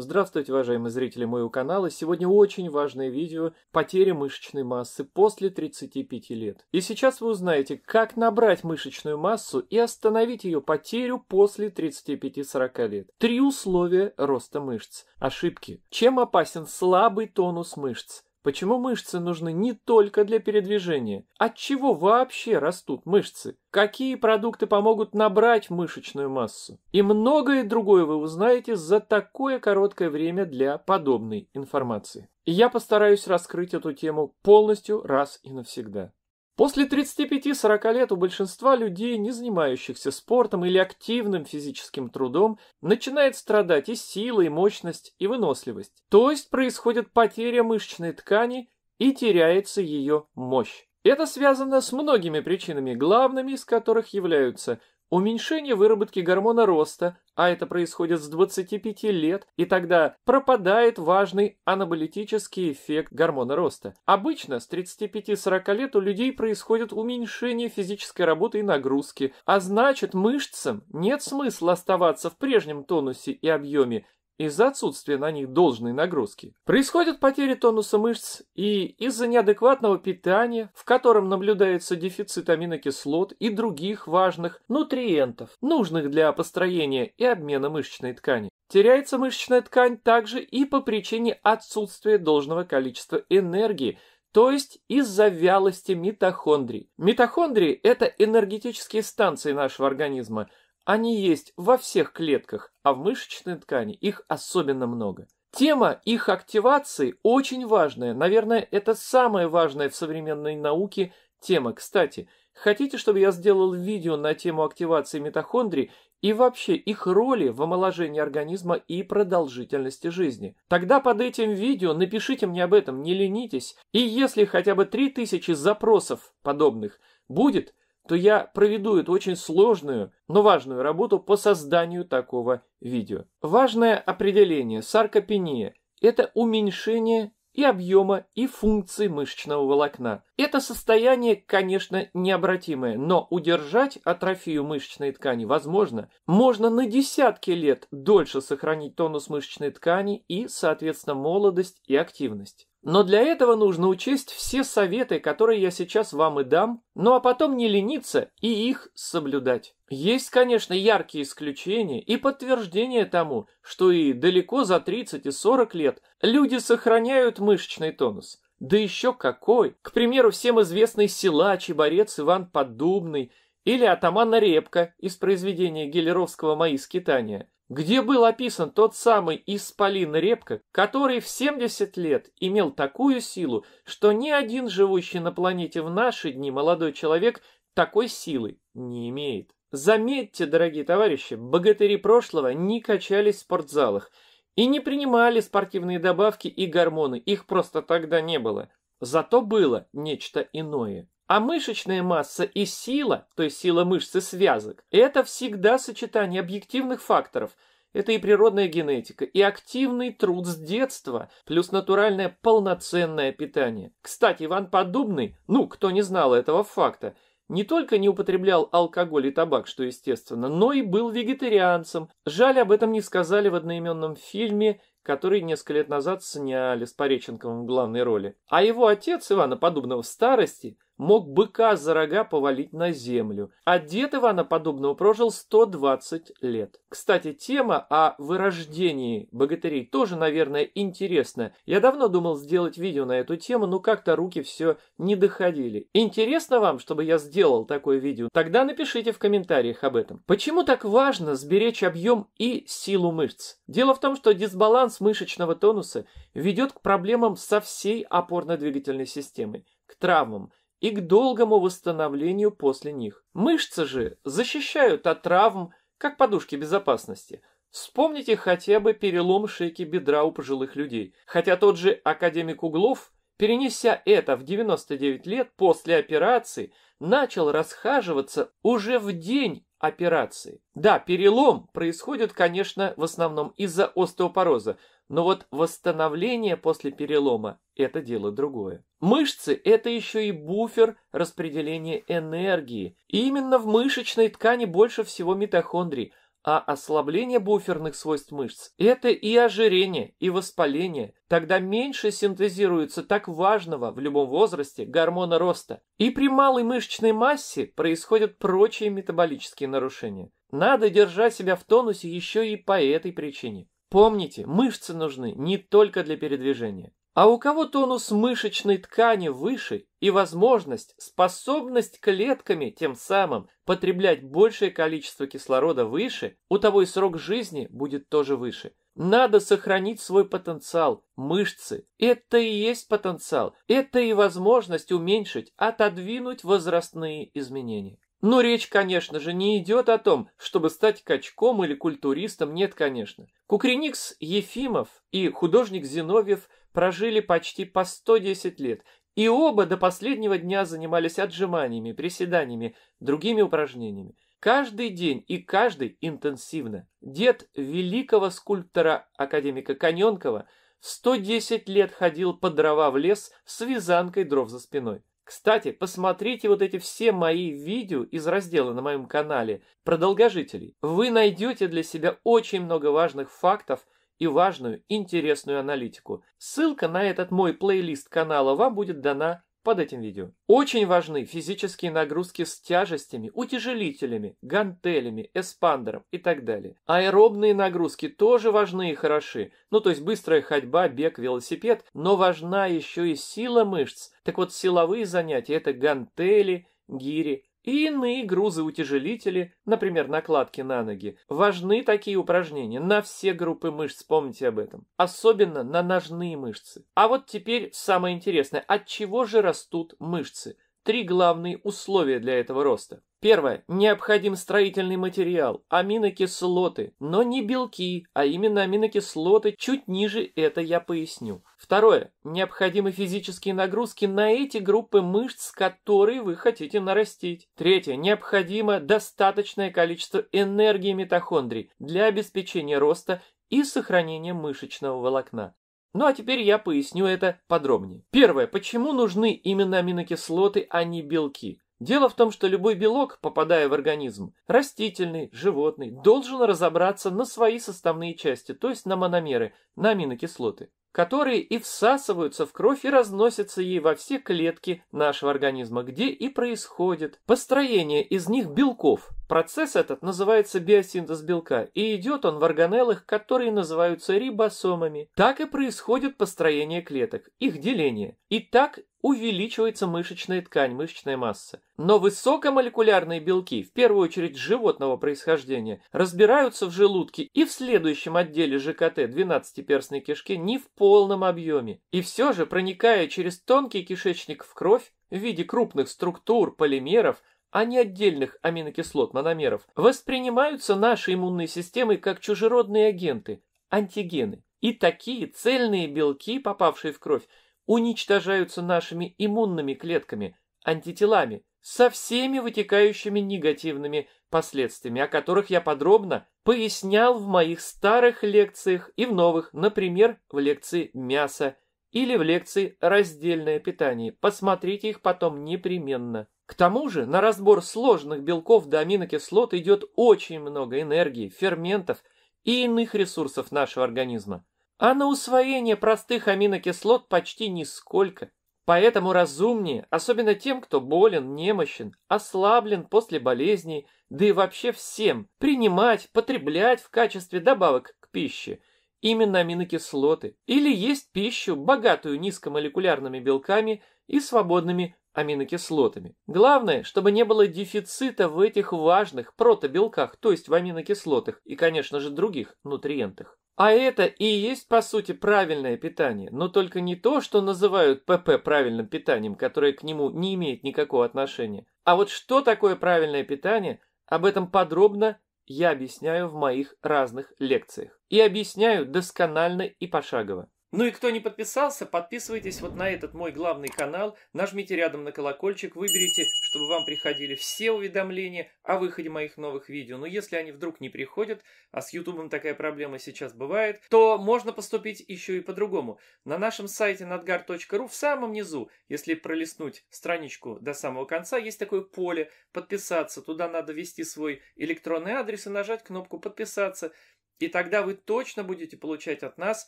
Здравствуйте, уважаемые зрители моего канала. Сегодня очень важное видео «Потеря мышечной массы после 35 лет». И сейчас вы узнаете, как набрать мышечную массу и остановить ее потерю после 35-40 лет. Три условия роста мышц. Ошибки. Чем опасен слабый тонус мышц? Почему мышцы нужны не только для передвижения? От чего вообще растут мышцы? Какие продукты помогут набрать мышечную массу? И многое другое вы узнаете за такое короткое время для подобной информации. И я постараюсь раскрыть эту тему полностью раз и навсегда. После 35-40 лет у большинства людей, не занимающихся спортом или активным физическим трудом, начинает страдать и сила, и мощность, и выносливость. То есть происходит потеря мышечной ткани и теряется ее мощь. Это связано с многими причинами, главными из которых являются Уменьшение выработки гормона роста, а это происходит с 25 лет, и тогда пропадает важный анаболитический эффект гормона роста. Обычно с 35-40 лет у людей происходит уменьшение физической работы и нагрузки, а значит мышцам нет смысла оставаться в прежнем тонусе и объеме, из-за отсутствия на них должной нагрузки. Происходят потери тонуса мышц и из-за неадекватного питания, в котором наблюдается дефицит аминокислот и других важных нутриентов, нужных для построения и обмена мышечной ткани. Теряется мышечная ткань также и по причине отсутствия должного количества энергии, то есть из-за вялости митохондрий. Митохондрии – это энергетические станции нашего организма – они есть во всех клетках, а в мышечной ткани их особенно много. Тема их активации очень важная. Наверное, это самая важная в современной науке тема. Кстати, хотите, чтобы я сделал видео на тему активации митохондрий и вообще их роли в омоложении организма и продолжительности жизни? Тогда под этим видео напишите мне об этом, не ленитесь. И если хотя бы 3000 запросов подобных будет, то я проведу эту очень сложную, но важную работу по созданию такого видео. Важное определение саркопения – это уменьшение и объема, и функции мышечного волокна. Это состояние, конечно, необратимое, но удержать атрофию мышечной ткани возможно. Можно на десятки лет дольше сохранить тонус мышечной ткани и, соответственно, молодость и активность. Но для этого нужно учесть все советы, которые я сейчас вам и дам, ну а потом не лениться и их соблюдать. Есть, конечно, яркие исключения и подтверждение тому, что и далеко за 30 и 40 лет люди сохраняют мышечный тонус. Да еще какой! К примеру, всем известный силач и борец Иван Поддубный или атаман Репка из произведения Гелеровского «Мои скитания» где был описан тот самый Исполин Репка, который в 70 лет имел такую силу, что ни один живущий на планете в наши дни молодой человек такой силы не имеет. Заметьте, дорогие товарищи, богатыри прошлого не качались в спортзалах и не принимали спортивные добавки и гормоны, их просто тогда не было. Зато было нечто иное. А мышечная масса и сила, то есть сила мышцы, связок, это всегда сочетание объективных факторов. Это и природная генетика, и активный труд с детства, плюс натуральное полноценное питание. Кстати, Иван Подобный, ну, кто не знал этого факта, не только не употреблял алкоголь и табак, что естественно, но и был вегетарианцем. Жаль, об этом не сказали в одноименном фильме который несколько лет назад сняли с Пореченковым в главной роли. А его отец Ивана Подобного в старости – мог быка за рога повалить на землю, а дед Ивана подобного прожил 120 лет. Кстати, тема о вырождении богатырей тоже, наверное, интересна. Я давно думал сделать видео на эту тему, но как-то руки все не доходили. Интересно вам, чтобы я сделал такое видео? Тогда напишите в комментариях об этом. Почему так важно сберечь объем и силу мышц? Дело в том, что дисбаланс мышечного тонуса ведет к проблемам со всей опорно-двигательной системой, к травмам, и к долгому восстановлению после них. Мышцы же защищают от травм, как подушки безопасности. Вспомните хотя бы перелом шейки бедра у пожилых людей. Хотя тот же академик Углов, перенеся это в 99 лет после операции, начал расхаживаться уже в день операции. Да, перелом происходит, конечно, в основном из-за остеопороза, но вот восстановление после перелома это дело другое. Мышцы – это еще и буфер распределения энергии. И именно в мышечной ткани больше всего митохондрий, а ослабление буферных свойств мышц – это и ожирение, и воспаление. Тогда меньше синтезируется так важного в любом возрасте гормона роста. И при малой мышечной массе происходят прочие метаболические нарушения. Надо держать себя в тонусе еще и по этой причине. Помните, мышцы нужны не только для передвижения а у кого тонус мышечной ткани выше и возможность, способность клетками тем самым потреблять большее количество кислорода выше, у того и срок жизни будет тоже выше. Надо сохранить свой потенциал, мышцы. Это и есть потенциал, это и возможность уменьшить, отодвинуть возрастные изменения. Но речь, конечно же, не идет о том, чтобы стать качком или культуристом, нет, конечно. Кукриникс Ефимов и художник Зиновьев – прожили почти по 110 лет, и оба до последнего дня занимались отжиманиями, приседаниями, другими упражнениями. Каждый день и каждый интенсивно. Дед великого скульптора-академика Коненкова в 110 лет ходил по дрова в лес с вязанкой дров за спиной. Кстати, посмотрите вот эти все мои видео из раздела на моем канале про долгожителей. Вы найдете для себя очень много важных фактов – и важную, интересную аналитику. Ссылка на этот мой плейлист канала вам будет дана под этим видео. Очень важны физические нагрузки с тяжестями, утяжелителями, гантелями, эспандером и так далее. Аэробные нагрузки тоже важны и хороши. Ну, то есть быстрая ходьба, бег, велосипед, но важна еще и сила мышц. Так вот, силовые занятия – это гантели, гири, и иные грузоутяжелители, например, накладки на ноги. Важны такие упражнения на все группы мышц, помните об этом. Особенно на ножные мышцы. А вот теперь самое интересное, от чего же растут мышцы? Три главные условия для этого роста. Первое. Необходим строительный материал, аминокислоты, но не белки, а именно аминокислоты, чуть ниже это я поясню. Второе. Необходимы физические нагрузки на эти группы мышц, которые вы хотите нарастить. Третье. Необходимо достаточное количество энергии митохондрий для обеспечения роста и сохранения мышечного волокна. Ну а теперь я поясню это подробнее. Первое. Почему нужны именно аминокислоты, а не белки? Дело в том, что любой белок, попадая в организм, растительный, животный, должен разобраться на свои составные части, то есть на мономеры, на аминокислоты, которые и всасываются в кровь и разносятся ей во все клетки нашего организма, где и происходит построение из них белков. Процесс этот называется биосинтез белка, и идет он в органеллах, которые называются рибосомами. Так и происходит построение клеток, их деление. И так увеличивается мышечная ткань, мышечная масса. Но высокомолекулярные белки, в первую очередь животного происхождения, разбираются в желудке и в следующем отделе ЖКТ 12-перстной кишки не в полном объеме. И все же, проникая через тонкий кишечник в кровь в виде крупных структур, полимеров, а не отдельных аминокислот, мономеров, воспринимаются нашей иммунной системой как чужеродные агенты, антигены. И такие цельные белки, попавшие в кровь, уничтожаются нашими иммунными клетками, антителами, со всеми вытекающими негативными последствиями, о которых я подробно пояснял в моих старых лекциях и в новых, например, в лекции «Мясо» или в лекции «Раздельное питание». Посмотрите их потом непременно. К тому же на разбор сложных белков до аминокислот идет очень много энергии, ферментов и иных ресурсов нашего организма а на усвоение простых аминокислот почти нисколько. Поэтому разумнее, особенно тем, кто болен, немощен, ослаблен после болезней, да и вообще всем, принимать, потреблять в качестве добавок к пище именно аминокислоты или есть пищу, богатую низкомолекулярными белками и свободными аминокислотами. Главное, чтобы не было дефицита в этих важных протобелках, то есть в аминокислотах и, конечно же, других нутриентах. А это и есть, по сути, правильное питание, но только не то, что называют ПП правильным питанием, которое к нему не имеет никакого отношения. А вот что такое правильное питание, об этом подробно я объясняю в моих разных лекциях. И объясняю досконально и пошагово. Ну и кто не подписался, подписывайтесь вот на этот мой главный канал, нажмите рядом на колокольчик, выберите, чтобы вам приходили все уведомления о выходе моих новых видео. Но если они вдруг не приходят, а с Ютубом такая проблема сейчас бывает, то можно поступить еще и по-другому. На нашем сайте надгар.ру в самом низу, если пролистнуть страничку до самого конца, есть такое поле «Подписаться». Туда надо ввести свой электронный адрес и нажать кнопку «Подписаться». И тогда вы точно будете получать от нас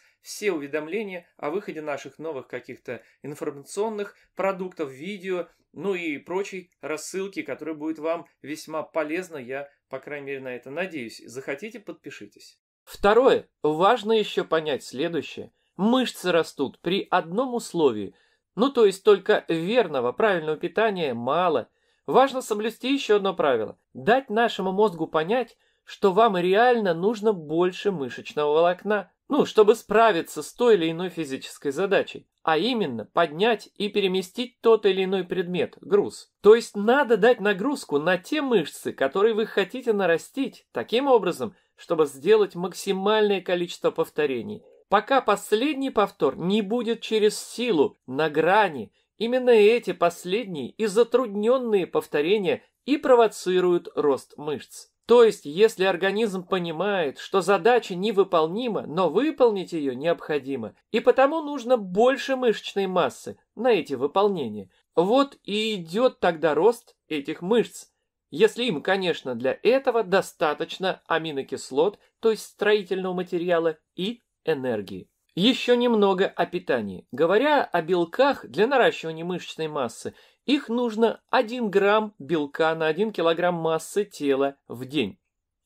все уведомления о выходе наших новых каких-то информационных продуктов, видео, ну и прочей рассылки, которая будет вам весьма полезна. Я, по крайней мере, на это надеюсь. Захотите, подпишитесь. Второе. Важно еще понять следующее. Мышцы растут при одном условии. Ну, то есть только верного, правильного питания мало. Важно соблюсти еще одно правило. Дать нашему мозгу понять, что вам реально нужно больше мышечного волокна, ну, чтобы справиться с той или иной физической задачей, а именно поднять и переместить тот или иной предмет, груз. То есть надо дать нагрузку на те мышцы, которые вы хотите нарастить, таким образом, чтобы сделать максимальное количество повторений, пока последний повтор не будет через силу, на грани. Именно эти последние и затрудненные повторения и провоцируют рост мышц. То есть, если организм понимает, что задача невыполнима, но выполнить ее необходимо, и потому нужно больше мышечной массы на эти выполнения, вот и идет тогда рост этих мышц. Если им, конечно, для этого достаточно аминокислот, то есть строительного материала, и энергии. Еще немного о питании. Говоря о белках для наращивания мышечной массы, их нужно 1 грамм белка на 1 килограмм массы тела в день.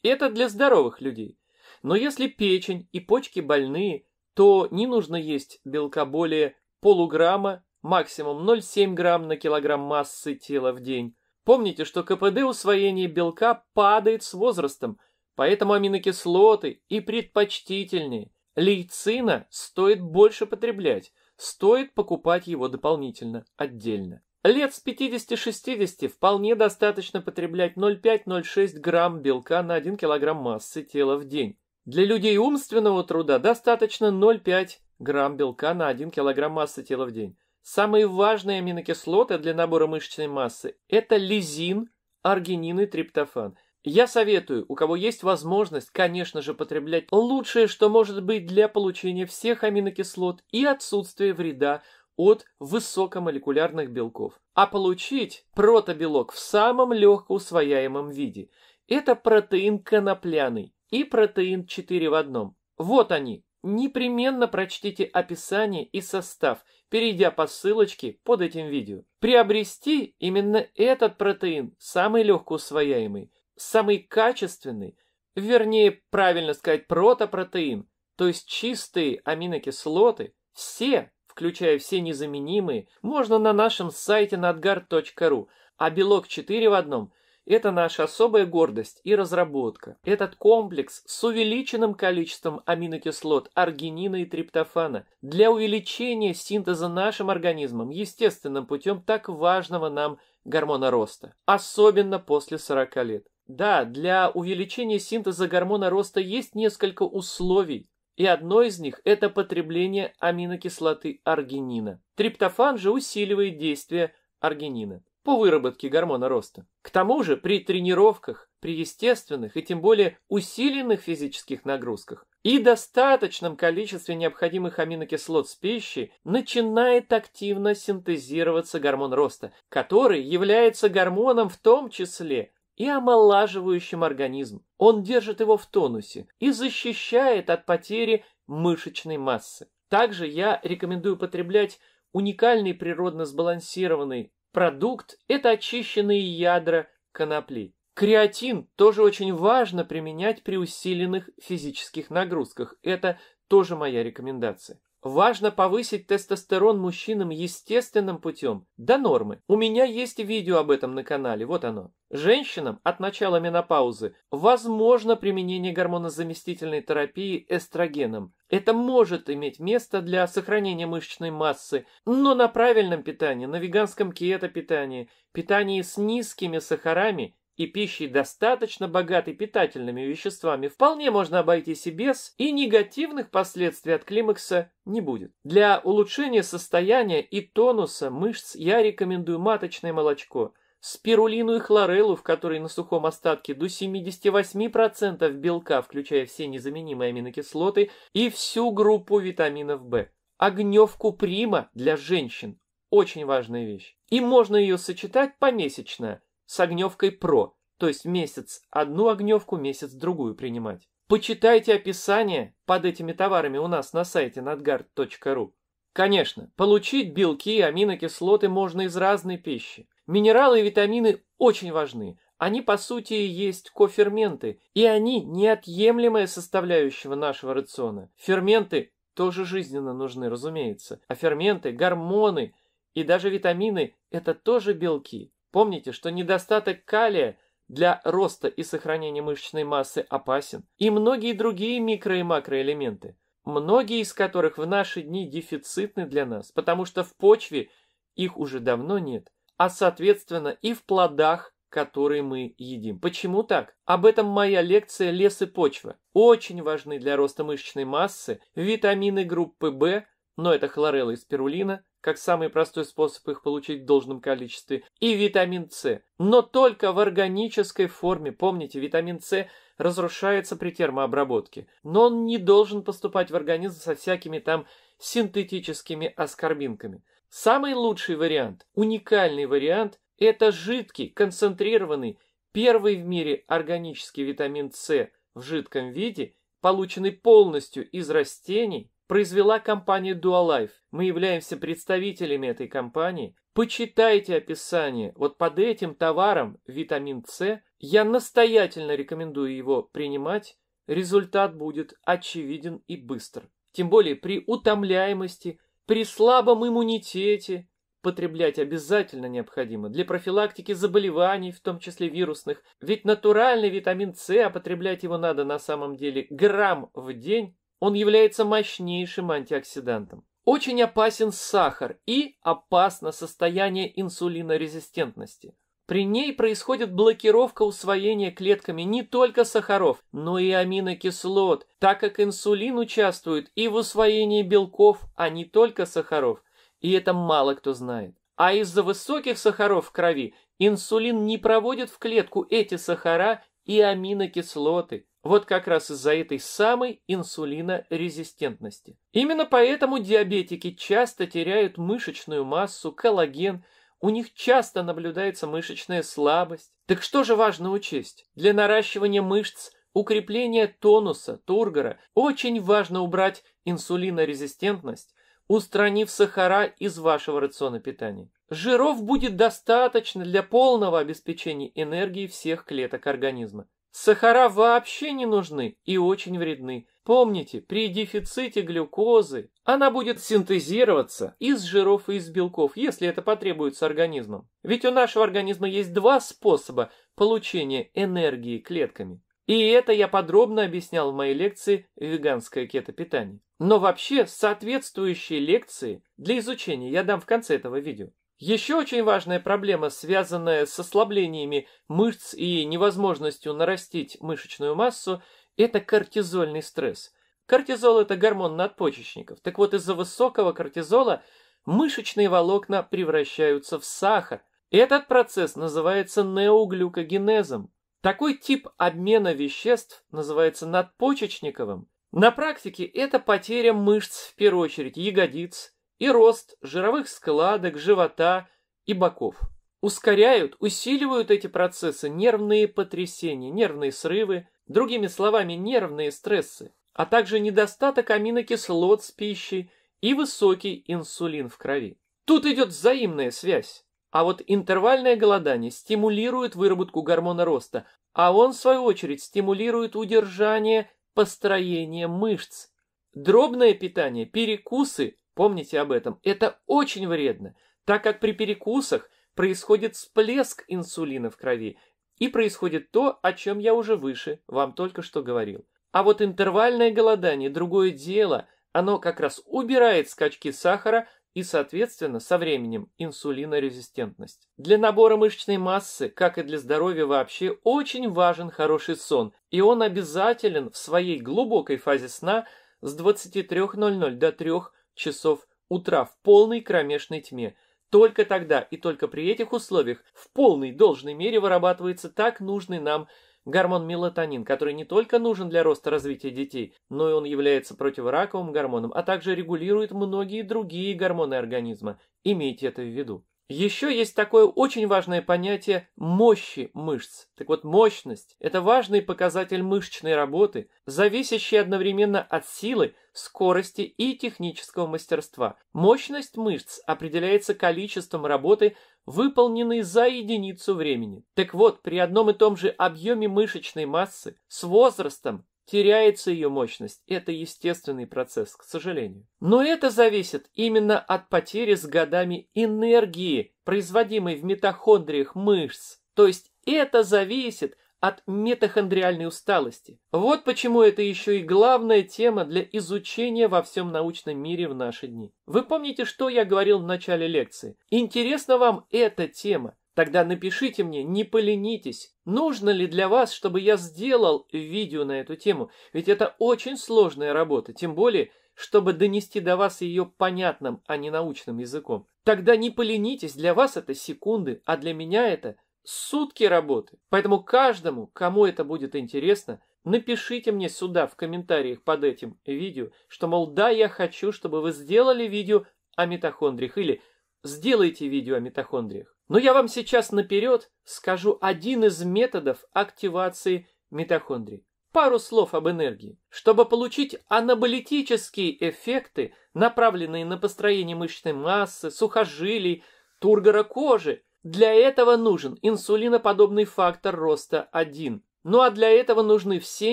Это для здоровых людей. Но если печень и почки больные, то не нужно есть белка более полуграмма, максимум 0,7 грамм на килограмм массы тела в день. Помните, что КПД усвоения белка падает с возрастом, поэтому аминокислоты и предпочтительнее. Лейцина стоит больше потреблять, стоит покупать его дополнительно, отдельно. Лет с 50-60 вполне достаточно потреблять 0,5-0,6 грамм белка на 1 килограмм массы тела в день. Для людей умственного труда достаточно 0,5 грамм белка на 1 килограмм массы тела в день. Самые важные аминокислоты для набора мышечной массы – это лизин, аргинин и триптофан. Я советую, у кого есть возможность, конечно же, потреблять лучшее, что может быть для получения всех аминокислот и отсутствия вреда от высокомолекулярных белков, а получить протобелок в самом легко усвояемом виде. Это протеин конопляный и протеин 4 в одном. Вот они. Непременно прочтите описание и состав, перейдя по ссылочке под этим видео. Приобрести именно этот протеин, самый легко усвояемый, самый качественный, вернее, правильно сказать, протопротеин, то есть чистые аминокислоты, все включая все незаменимые, можно на нашем сайте надгар.ру, а белок 4 в одном – это наша особая гордость и разработка. Этот комплекс с увеличенным количеством аминокислот аргинина и триптофана для увеличения синтеза нашим организмом естественным путем так важного нам гормона роста, особенно после 40 лет. Да, для увеличения синтеза гормона роста есть несколько условий, и одно из них – это потребление аминокислоты аргинина. Триптофан же усиливает действие аргинина по выработке гормона роста. К тому же при тренировках, при естественных и тем более усиленных физических нагрузках и достаточном количестве необходимых аминокислот с пищей начинает активно синтезироваться гормон роста, который является гормоном в том числе и омолаживающим организм. Он держит его в тонусе и защищает от потери мышечной массы. Также я рекомендую потреблять уникальный природно сбалансированный продукт – это очищенные ядра конопли. Креатин тоже очень важно применять при усиленных физических нагрузках. Это тоже моя рекомендация. Важно повысить тестостерон мужчинам естественным путем, до нормы. У меня есть видео об этом на канале, вот оно. Женщинам от начала менопаузы возможно применение гормонозаместительной терапии эстрогеном. Это может иметь место для сохранения мышечной массы, но на правильном питании, на веганском кето-питании, питании с низкими сахарами и пищей, достаточно богатой питательными веществами, вполне можно обойтись и без, и негативных последствий от климакса не будет. Для улучшения состояния и тонуса мышц я рекомендую маточное молочко, спирулину и хлореллу, в которой на сухом остатке до 78% белка, включая все незаменимые аминокислоты, и всю группу витаминов В. Огневку прима для женщин. Очень важная вещь. И можно ее сочетать помесячно – с огневкой «про», то есть месяц одну огневку, месяц другую принимать. Почитайте описание под этими товарами у нас на сайте надгард.ру. Конечно, получить белки и аминокислоты можно из разной пищи. Минералы и витамины очень важны. Они, по сути, есть коферменты, и они неотъемлемая составляющая нашего рациона. Ферменты тоже жизненно нужны, разумеется. А ферменты, гормоны и даже витамины – это тоже белки. Помните, что недостаток калия для роста и сохранения мышечной массы опасен, и многие другие микро- и макроэлементы, многие из которых в наши дни дефицитны для нас, потому что в почве их уже давно нет, а соответственно и в плодах которые мы едим. Почему так? Об этом моя лекция «Лес и почва». Очень важны для роста мышечной массы витамины группы В, но это хлорелла и спирулина, как самый простой способ их получить в должном количестве, и витамин С. Но только в органической форме. Помните, витамин С разрушается при термообработке, но он не должен поступать в организм со всякими там синтетическими аскорбинками. Самый лучший вариант, уникальный вариант – это жидкий, концентрированный, первый в мире органический витамин С в жидком виде, полученный полностью из растений произвела компания Dualife. Мы являемся представителями этой компании. Почитайте описание. Вот под этим товаром витамин С я настоятельно рекомендую его принимать. Результат будет очевиден и быстр. Тем более при утомляемости, при слабом иммунитете потреблять обязательно необходимо для профилактики заболеваний, в том числе вирусных. Ведь натуральный витамин С, а потреблять его надо на самом деле грамм в день, он является мощнейшим антиоксидантом. Очень опасен сахар и опасно состояние инсулинорезистентности. При ней происходит блокировка усвоения клетками не только сахаров, но и аминокислот, так как инсулин участвует и в усвоении белков, а не только сахаров. И это мало кто знает. А из-за высоких сахаров в крови инсулин не проводит в клетку эти сахара и аминокислоты. Вот как раз из-за этой самой инсулинорезистентности. Именно поэтому диабетики часто теряют мышечную массу, коллаген, у них часто наблюдается мышечная слабость. Так что же важно учесть? Для наращивания мышц, укрепления тонуса, тургора очень важно убрать инсулинорезистентность, устранив сахара из вашего рациона питания. Жиров будет достаточно для полного обеспечения энергии всех клеток организма. Сахара вообще не нужны и очень вредны. Помните, при дефиците глюкозы она будет синтезироваться из жиров и из белков, если это потребуется организмом. Ведь у нашего организма есть два способа получения энергии клетками. И это я подробно объяснял в моей лекции «Веганское кетопитание». Но вообще соответствующие лекции для изучения я дам в конце этого видео. Еще очень важная проблема, связанная с ослаблениями мышц и невозможностью нарастить мышечную массу, это кортизольный стресс. Кортизол – это гормон надпочечников. Так вот, из-за высокого кортизола мышечные волокна превращаются в сахар. Этот процесс называется неоглюкогенезом. Такой тип обмена веществ называется надпочечниковым. На практике это потеря мышц, в первую очередь ягодиц, и рост жировых складок, живота и боков. Ускоряют, усиливают эти процессы нервные потрясения, нервные срывы, другими словами, нервные стрессы, а также недостаток аминокислот с пищей и высокий инсулин в крови. Тут идет взаимная связь. А вот интервальное голодание стимулирует выработку гормона роста, а он, в свою очередь, стимулирует удержание построения мышц. Дробное питание, перекусы, помните об этом, это очень вредно, так как при перекусах происходит всплеск инсулина в крови, и происходит то, о чем я уже выше вам только что говорил. А вот интервальное голодание – другое дело, оно как раз убирает скачки сахара и, соответственно, со временем инсулинорезистентность. Для набора мышечной массы, как и для здоровья вообще, очень важен хороший сон, и он обязателен в своей глубокой фазе сна с 23.00 до 3 часов утра в полной кромешной тьме. Только тогда и только при этих условиях в полной должной мере вырабатывается так нужный нам Гормон мелатонин, который не только нужен для роста развития детей, но и он является противораковым гормоном, а также регулирует многие другие гормоны организма. Имейте это в виду. Еще есть такое очень важное понятие мощи мышц. Так вот, мощность – это важный показатель мышечной работы, зависящий одновременно от силы, скорости и технического мастерства. Мощность мышц определяется количеством работы, выполнены за единицу времени. Так вот, при одном и том же объеме мышечной массы с возрастом теряется ее мощность. Это естественный процесс, к сожалению. Но это зависит именно от потери с годами энергии, производимой в митохондриях мышц. То есть это зависит от метахондриальной усталости. Вот почему это еще и главная тема для изучения во всем научном мире в наши дни. Вы помните, что я говорил в начале лекции? Интересна вам эта тема? Тогда напишите мне, не поленитесь, нужно ли для вас, чтобы я сделал видео на эту тему. Ведь это очень сложная работа, тем более, чтобы донести до вас ее понятным, а не научным языком. Тогда не поленитесь, для вас это секунды, а для меня это – сутки работы. Поэтому каждому, кому это будет интересно, напишите мне сюда в комментариях под этим видео, что, мол, да, я хочу, чтобы вы сделали видео о митохондриях или сделайте видео о митохондриях. Но я вам сейчас наперед скажу один из методов активации митохондрий. Пару слов об энергии. Чтобы получить анаболитические эффекты, направленные на построение мышечной массы, сухожилий, тургора кожи, для этого нужен инсулиноподобный фактор роста 1. Ну а для этого нужны все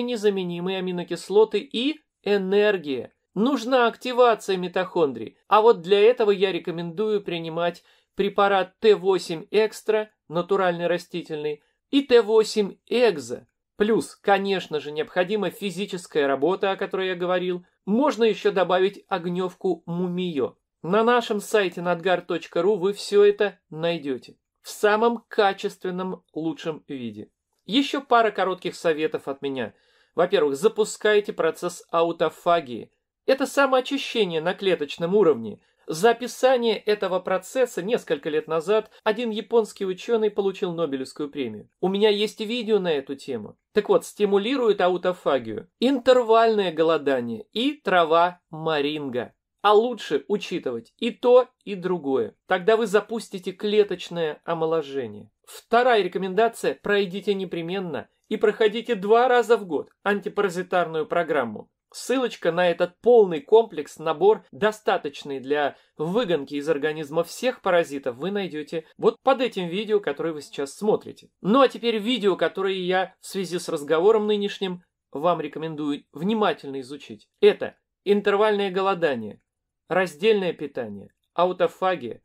незаменимые аминокислоты и энергия. Нужна активация митохондрий, а вот для этого я рекомендую принимать препарат Т8 экстра, натуральный растительный, и Т8 экзо. Плюс, конечно же, необходима физическая работа, о которой я говорил. Можно еще добавить огневку мумиё. На нашем сайте надгар.ру вы все это найдете в самом качественном, лучшем виде. Еще пара коротких советов от меня. Во-первых, запускайте процесс аутофагии. Это самоочищение на клеточном уровне. За описание этого процесса несколько лет назад один японский ученый получил Нобелевскую премию. У меня есть видео на эту тему. Так вот, стимулирует аутофагию, интервальное голодание и трава маринга а лучше учитывать и то, и другое. Тогда вы запустите клеточное омоложение. Вторая рекомендация – пройдите непременно и проходите два раза в год антипаразитарную программу. Ссылочка на этот полный комплекс, набор, достаточный для выгонки из организма всех паразитов, вы найдете вот под этим видео, которое вы сейчас смотрите. Ну а теперь видео, которое я в связи с разговором нынешним вам рекомендую внимательно изучить. Это интервальное голодание, Раздельное питание, аутофагия,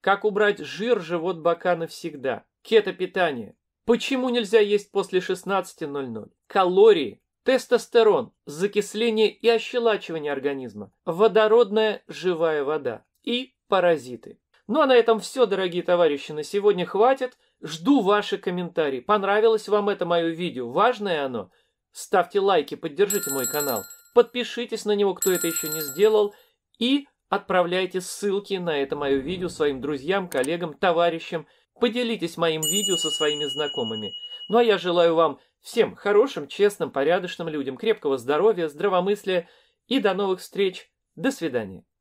как убрать жир живот бока навсегда, кето-питание, почему нельзя есть после 16.00, калории, тестостерон, закисление и ощелачивание организма, водородная живая вода и паразиты. Ну а на этом все, дорогие товарищи, на сегодня хватит. Жду ваши комментарии. Понравилось вам это мое видео? Важное оно? Ставьте лайки, поддержите мой канал. Подпишитесь на него, кто это еще не сделал – и отправляйте ссылки на это мое видео своим друзьям, коллегам, товарищам. Поделитесь моим видео со своими знакомыми. Ну а я желаю вам всем хорошим, честным, порядочным людям крепкого здоровья, здравомыслия и до новых встреч. До свидания.